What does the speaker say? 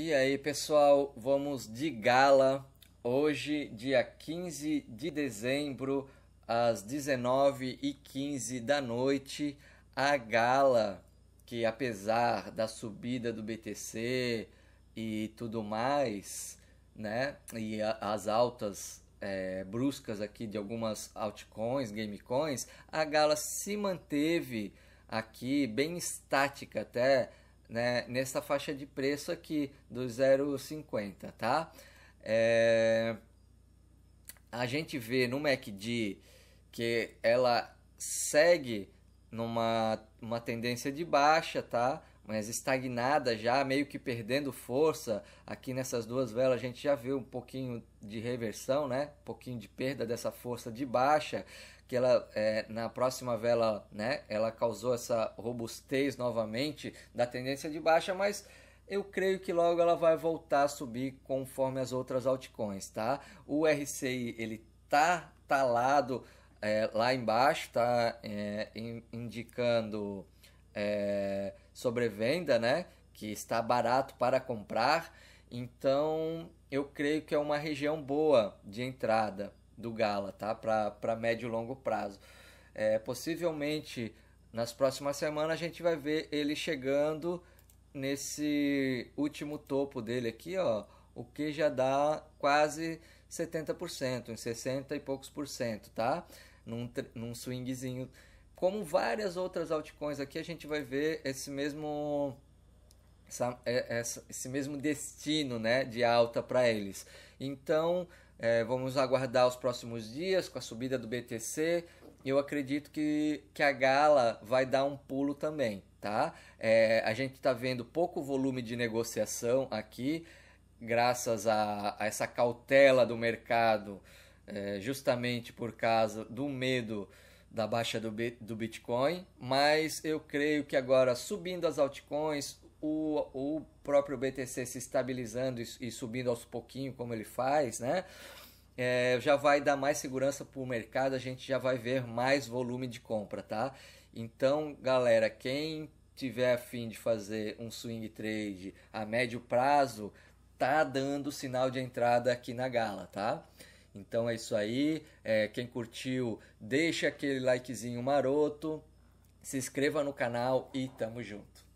E aí, pessoal, vamos de gala. Hoje, dia 15 de dezembro, às 19h15 da noite, a gala que, apesar da subida do BTC e tudo mais, né, e a, as altas é, bruscas aqui de algumas altcoins, gamecoins, a gala se manteve aqui bem estática até né, nesta faixa de preço aqui do 0,50, tá? É, a gente vê no MACD que ela segue numa uma tendência de baixa, tá? mas estagnada já, meio que perdendo força. Aqui nessas duas velas a gente já vê um pouquinho de reversão, né? Um pouquinho de perda dessa força de baixa, que ela é, na próxima vela, né? Ela causou essa robustez novamente da tendência de baixa, mas eu creio que logo ela vai voltar a subir conforme as outras altcoins, tá? O RCI ele tá talado é, lá embaixo, tá é, in, indicando é, sobrevenda, né? Que está barato para comprar. Então, eu creio que é uma região boa de entrada do Gala, tá? Para médio e longo prazo. É, possivelmente nas próximas semanas a gente vai ver ele chegando nesse último topo dele aqui, ó, o que já dá quase 70%, em 60 e poucos por cento, tá? Num, num swingzinho como várias outras altcoins aqui, a gente vai ver esse mesmo essa, é, essa, esse mesmo destino né, de alta para eles. Então, é, vamos aguardar os próximos dias com a subida do BTC. Eu acredito que, que a Gala vai dar um pulo também, tá? É, a gente está vendo pouco volume de negociação aqui, graças a, a essa cautela do mercado, é, justamente por causa do medo da baixa do, do Bitcoin, mas eu creio que agora subindo as altcoins, o, o próprio BTC se estabilizando e, e subindo aos pouquinhos, como ele faz, né? É, já vai dar mais segurança para o mercado, a gente já vai ver mais volume de compra, tá? Então, galera, quem tiver a fim de fazer um swing trade a médio prazo, tá dando sinal de entrada aqui na gala, tá? Então é isso aí. É, quem curtiu, deixa aquele likezinho maroto, se inscreva no canal e tamo junto.